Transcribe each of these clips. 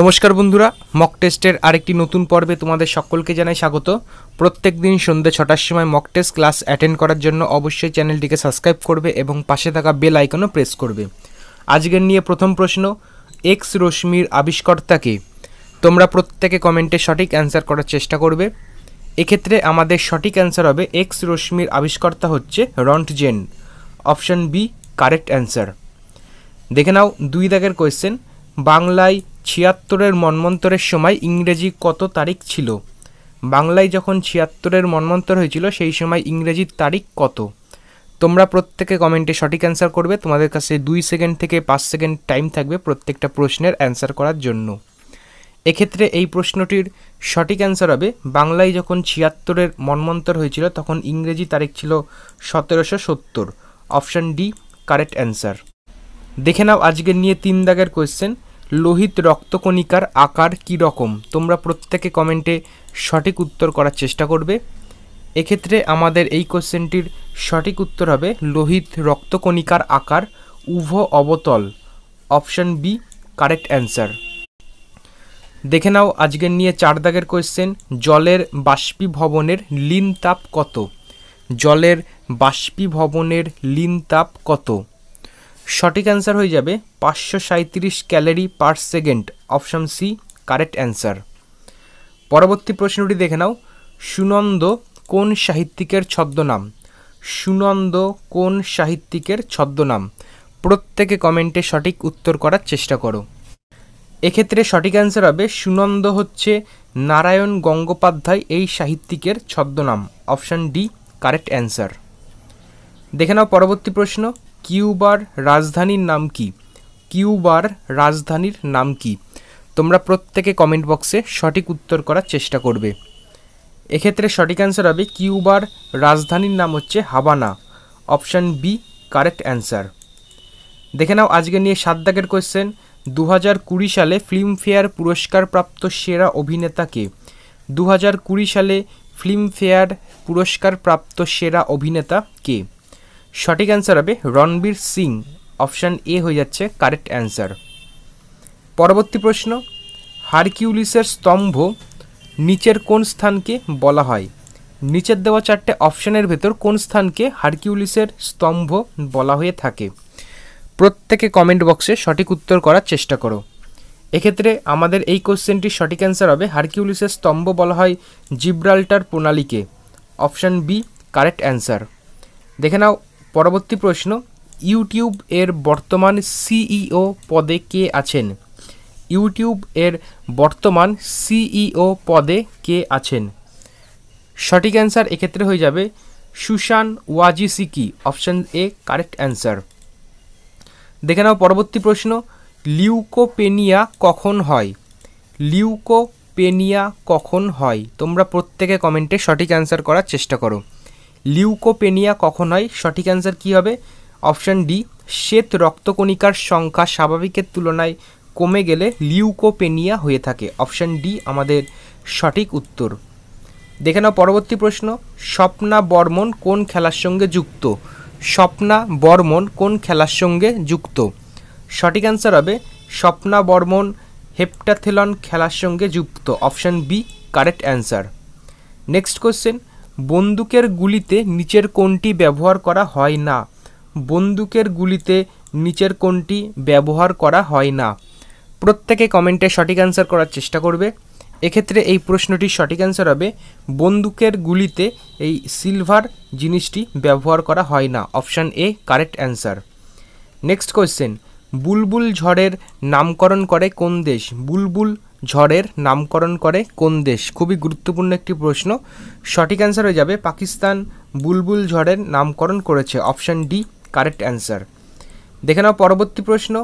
নমস্কার বন্ধুরা মক টেস্টের আরেকটি নতুন পর্বে তোমাদের সকলকে জানাই স্বাগত প্রত্যেক দিন সন্ধ্যে ছটার সময় মক টেস্ট ক্লাস অ্যাটেন্ড করার জন্য অবশ্যই চ্যানেলটিকে সাবস্ক্রাইব করবে এবং পাশে থাকা বেল আইকনও প্রেস করবে আজকের নিয়ে প্রথম প্রশ্ন এক্স রশ্মির আবিষ্কর্তাকে তোমরা প্রত্যেকে কমেন্টে সঠিক অ্যান্সার করার চেষ্টা করবে এক্ষেত্রে আমাদের সঠিক অ্যান্সার হবে এক্স রশ্মির আবিষ্কর্তা হচ্ছে Roentgen option B correct answer দেখে নাও দুই দাগের কোয়েশ্চেন বাংলায় ছিয়াত্তরের মন্মন্তরের সময় ইংরেজি কত তারিখ ছিল বাংলায় যখন ছিয়াত্তরের মন্মন্তর হয়েছিল সেই সময় ইংরেজির তারিখ কত তোমরা প্রত্যেকে কমেন্টে সঠিক অ্যান্সার করবে তোমাদের কাছে দুই সেকেন্ড থেকে পাঁচ সেকেন্ড টাইম থাকবে প্রত্যেকটা প্রশ্নের অ্যান্সার করার জন্য এক্ষেত্রে এই প্রশ্নটির সঠিক অ্যান্সার হবে বাংলায় যখন ছিয়াত্তরের মন্মন্তর হয়েছিল তখন ইংরেজি তারিখ ছিল সতেরোশো সত্তর অপশান ডি কারেক্ট অ্যান্সার দেখে নাও আজকের নিয়ে তিন দাগের কোয়েশ্চেন লোহিত রক্তকণিকার আকার কী রকম তোমরা প্রত্যেকে কমেন্টে সঠিক উত্তর করার চেষ্টা করবে এক্ষেত্রে আমাদের এই কোশ্চেনটির সঠিক উত্তর হবে লোহিত রক্তকণিকার আকার উভ অবতল অপশান বি কারেক্ট অ্যান্সার দেখে নাও আজকের নিয়ে চার দাগের কোয়েশ্চেন জলের বাষ্পীভবনের লিন তাপ কত জলের বাষ্পীভবনের লিন তাপ কত সঠিক অ্যান্সার হয়ে যাবে পাঁচশো সাঁত্রিশ calorie per second option C correct answer পরবর্তী প্রশ্নটি দেখে নাও সুনন্দ কোন সাহিত্যিকের ছদ্মনাম সুনন্দ কোন সাহিত্যিকের ছদ্মনাম প্রত্যেকে কমেন্টে সঠিক উত্তর করার চেষ্টা করো এক্ষেত্রে সঠিক অ্যান্সার হবে সুনন্দ হচ্ছে নারায়ণ গঙ্গোপাধ্যায় এই সাহিত্যিকের ছদ্মনাম অপশান ডি কারেক্ট অ্যান্সার দেখে নাও পরবর্তী প্রশ্ন কিউবার রাজধানীর নাম কি কিউবার রাজধানীর নাম কি তোমরা প্রত্যেকে কমেন্ট বক্সে সঠিক উত্তর করার চেষ্টা করবে এক্ষেত্রে সঠিক অ্যান্সার হবে কিউবার রাজধানীর নাম হচ্ছে Havana option B correct answer দেখে নাও আজকে নিয়ে সাত দাগের কোয়েশ্চেন দু হাজার কুড়ি সালে ফিল্মফেয়ার পুরস্কারপ্রাপ্ত সেরা অভিনেতাকে দু হাজার কুড়ি সালে ফিল্মফেয়ার পুরস্কারপ্রাপ্ত সেরা অভিনেতা কে সঠিক অ্যান্সার হবে রণবীর সিং অপশান এ হয়ে যাচ্ছে কারেক্ট অ্যান্সার পরবর্তী প্রশ্ন হারকিউলিসের স্তম্ভ নিচের কোন স্থানকে বলা হয় নিচের দেওয়া চারটে অপশানের ভেতর কোন স্থানকে হারকিউলিসের স্তম্ভ বলা হয়ে থাকে প্রত্যেকে কমেন্ট বক্সে সঠিক উত্তর করার চেষ্টা করো এক্ষেত্রে আমাদের এই কোশ্চেনটির সঠিক অ্যান্সার হবে হারকিউলিসের স্তম্ভ বলা হয় জিব্রাল্টার প্রণালীকে অপশান বি কারেক্ট অ্যান্সার দেখে নাও পরবর্তী প্রশ্ন ইউটিউব এর বর্তমান সিইও পদে কে আছেন ইউটিউব এর বর্তমান সিইও পদে কে আছেন সঠিক অ্যান্সার এক্ষেত্রে হয়ে যাবে Susan Wojcicki option A correct answer দেখে নাও পরবর্তী প্রশ্ন লিউকোপেনিয়া কখন হয় লিউকোপেনিয়া কখন হয় তোমরা প্রত্যেকে কমেন্টে সঠিক অ্যান্সার করার চেষ্টা করো লিউকোপেনিয়া কখন হয় সঠিক অ্যান্সার কী হবে অপশান ডি শ্বেত রক্তকণিকার সংখ্যা স্বাভাবিকের তুলনায় কমে গেলে লিউকোপেনিয়া হয়ে থাকে অপশান ডি আমাদের সঠিক উত্তর দেখে নাও পরবর্তী প্রশ্ন স্বপ্না বর্মন কোন খেলার সঙ্গে যুক্ত স্বপ্না বর্মন কোন খেলার সঙ্গে যুক্ত সঠিক অ্যান্সার হবে স্বপ্না বর্মন হেপটাথেলন খেলার সঙ্গে যুক্ত option B correct answer next question বন্দুকের গুলিতে নিচের কোনটি ব্যবহার করা হয় না বন্দুকের গুলিতে নিচের কোনটি ব্যবহার করা হয় না প্রত্যেকে কমেন্টে সঠিক অ্যান্সার করার চেষ্টা করবে এক্ষেত্রে এই প্রশ্নটির সঠিক অ্যান্সার হবে বন্দুকের গুলিতে এই সিলভার জিনিসটি ব্যবহার করা হয় না option A correct answer next question Bulbul ঝড়ের নামকরণ করে কোন দেশ বুলবুল ঝড়ের নামকরণ করে কোন দেশ খুবই গুরুত্বপূর্ণ একটি প্রশ্ন সঠিক অ্যান্সার হয়ে যাবে পাকিস্তান বুলবুল ঝড়ের নামকরণ করেছে অপশান ডি কারেক্ট অ্যান্সার দেখে নাও পরবর্তী প্রশ্ন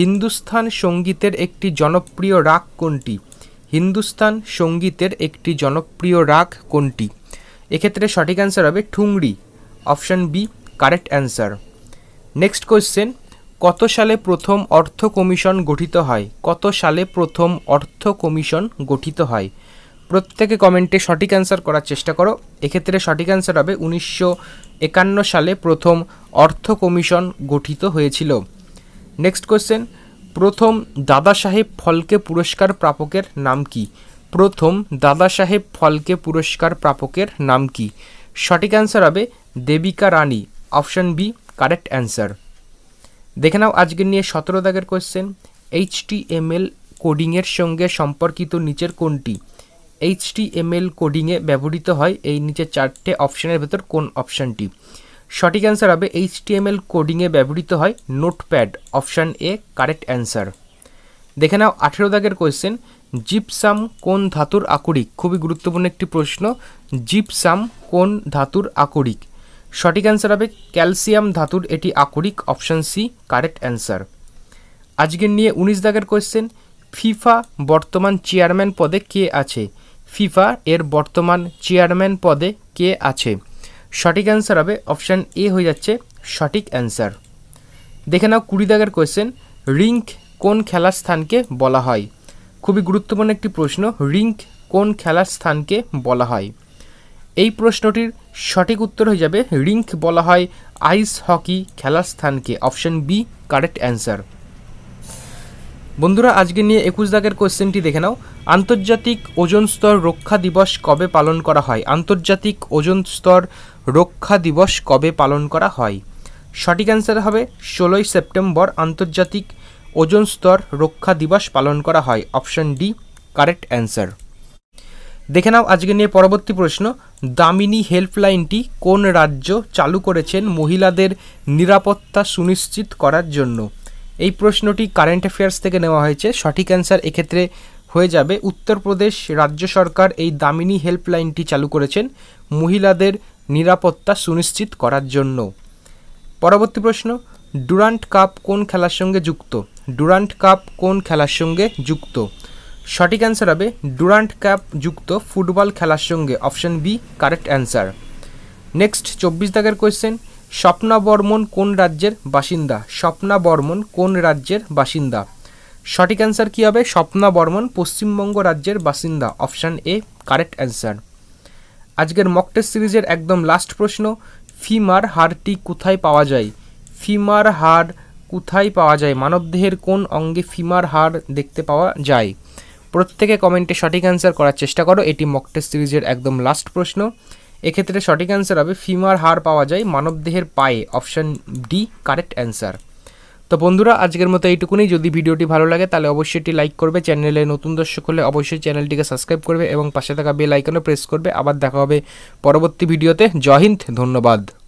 হিন্দুস্থান সঙ্গীতের একটি জনপ্রিয় রাগ কোনটি হিন্দুস্থান সঙ্গীতের একটি জনপ্রিয় রাগ কোনটি এক্ষেত্রে সঠিক অ্যান্সার হবে thumri option B correct answer next question কত সালে প্রথম অর্থ কমিশন গঠিত হয় কত সালে প্রথম অর্থ কমিশন গঠিত হয় প্রত্যেকে কমেন্টে সঠিক অ্যান্সার করার চেষ্টা করো এক্ষেত্রে সঠিক অ্যান্সার হবে উনিশশো একান্ন সালে প্রথম অর্থ কমিশন গঠিত হয়েছিল নেক্সট কোশ্চেন প্রথম দাদাসাহেব ফলকে পুরস্কার প্রাপকের নাম কি প্রথম দাদাসাহেব ফলকে পুরস্কার প্রাপকের নাম কি সঠিক অ্যান্সার হবে Devika Rani option B correct answer দেখে নাও আজকের নিয়ে সতেরো দাগের question H T M L কোডিংয়ের সঙ্গে সম্পর্কিত নিচের কোনটি এইচ টি এম এল কোডিংয়ে ব্যবহৃত হয় এই নিচের চারটে অপশানের ভেতর কোন অপশানটি সঠিক অ্যান্সার হবে এইচ টি এম এল কোডিংয়ে ব্যবহৃত হয় notepad option A correct answer দেখে নাও আঠেরো দাগের কোয়েশ্চেন জিপসাম কোন ধাতুর আকরিক খুবই গুরুত্বপূর্ণ একটি প্রশ্ন জিপসাম কোন ধাতুর আকরিক সঠিক অ্যান্সার হবে ক্যালসিয়াম ধাতুর এটি আকরিক অপশান সি কারেক্ট অ্যান্সার আজকের নিয়ে উনিশ দাগের কোয়েশ্চেন ফিফা বর্তমান চেয়ারম্যান পদে কে আছে ফিফা এর বর্তমান চেয়ারম্যান পদে কে আছে সঠিক অ্যান্সার হবে অপশান এ হয়ে যাচ্ছে সঠিক অ্যান্সার দেখে নাও কুড়ি দাগের কোয়েশ্চেন রিঙ্ক কোন খেলার স্থানকে বলা হয় খুবই গুরুত্বপূর্ণ একটি প্রশ্ন রিঙ্ক কোন খেলার স্থানকে বলা হয় এই প্রশ্নটির সঠিক উত্তর হয়ে যাবে রিঙ্ক বলা হয় আইস হকি খেলার স্থানকে অপশন বি কারেক্ট অ্যান্সার বন্ধুরা আজকে নিয়ে একুশ দাগের কোশ্চেনটি দেখে নাও আন্তর্জাতিক ওজন স্তর রক্ষা দিবস কবে পালন করা হয় আন্তর্জাতিক ওজন স্তর রক্ষা দিবস কবে পালন করা হয় সঠিক অ্যান্সার হবে ষোলোই সেপ্টেম্বর আন্তর্জাতিক ওজন স্তর রক্ষা দিবস পালন করা হয় অপশন ডি কারেক্ট অ্যান্সার দেখে নাও আজকে নিয়ে পরবর্তী প্রশ্ন দামিনী হেল্পলাইনটি কোন রাজ্য চালু করেছেন মহিলাদের নিরাপত্তা সুনিশ্চিত করার জন্য এই প্রশ্নটি কারেন্ট অ্যাফেয়ার্স থেকে নেওয়া হয়েছে সঠিক অ্যান্সার এক্ষেত্রে হয়ে যাবে উত্তরপ্রদেশ রাজ্য সরকার এই দামিনী হেল্পলাইনটি চালু করেছেন মহিলাদের নিরাপত্তা সুনিশ্চিত করার জন্য পরবর্তী প্রশ্ন ডুরান্ট কাপ কোন খেলার সঙ্গে যুক্ত ডুরান্ট কাপ কোন খেলার সঙ্গে যুক্ত সঠিক অ্যান্সার হবে ডুরান্ট ক্যাপ যুক্ত ফুটবল খেলার সঙ্গে option B correct answer next চব্বিশ দাগের কোয়েশ্চেন স্বপ্না বর্মন কোন রাজ্যের বাসিন্দা স্বপ্না বর্মন কোন রাজ্যের বাসিন্দা সঠিক অ্যান্সার কী হবে স্বপ্না বর্মন পশ্চিমবঙ্গ রাজ্যের বাসিন্দা অপশান এ কারেক্ট অ্যান্সার আজকের মকটেস্ট সিরিজের একদম লাস্ট প্রশ্ন ফিমার হাড়টি কোথায় পাওয়া যায় ফিমার হাড় কোথায় পাওয়া যায় মানবদেহের কোন অঙ্গে ফিমার হাড় দেখতে পাওয়া যায় প্রত্যেকে কমেন্টে সঠিক অ্যান্সার করার চেষ্টা করো এটি মকটেস্ট সিরিজের একদম লাস্ট প্রশ্ন এক্ষেত্রে সঠিক অ্যান্সার হবে ফিমার হার পাওয়া যায় মানবদেহের পায়ে অপশান ডি কারেক্ট অ্যান্সার তো বন্ধুরা আজকের মতো এইটুকুনি যদি ভিডিওটি ভালো লাগে তাহলে অবশ্যই এটি লাইক করবে চ্যানেলে নতুন দর্শক হলে অবশ্যই চ্যানেলটিকে সাবস্ক্রাইব করবে এবং পাশে থাকা বেল আইকনও প্রেস করবে আবার দেখা হবে পরবর্তী ভিডিওতে জয় হিন্দ ধন্যবাদ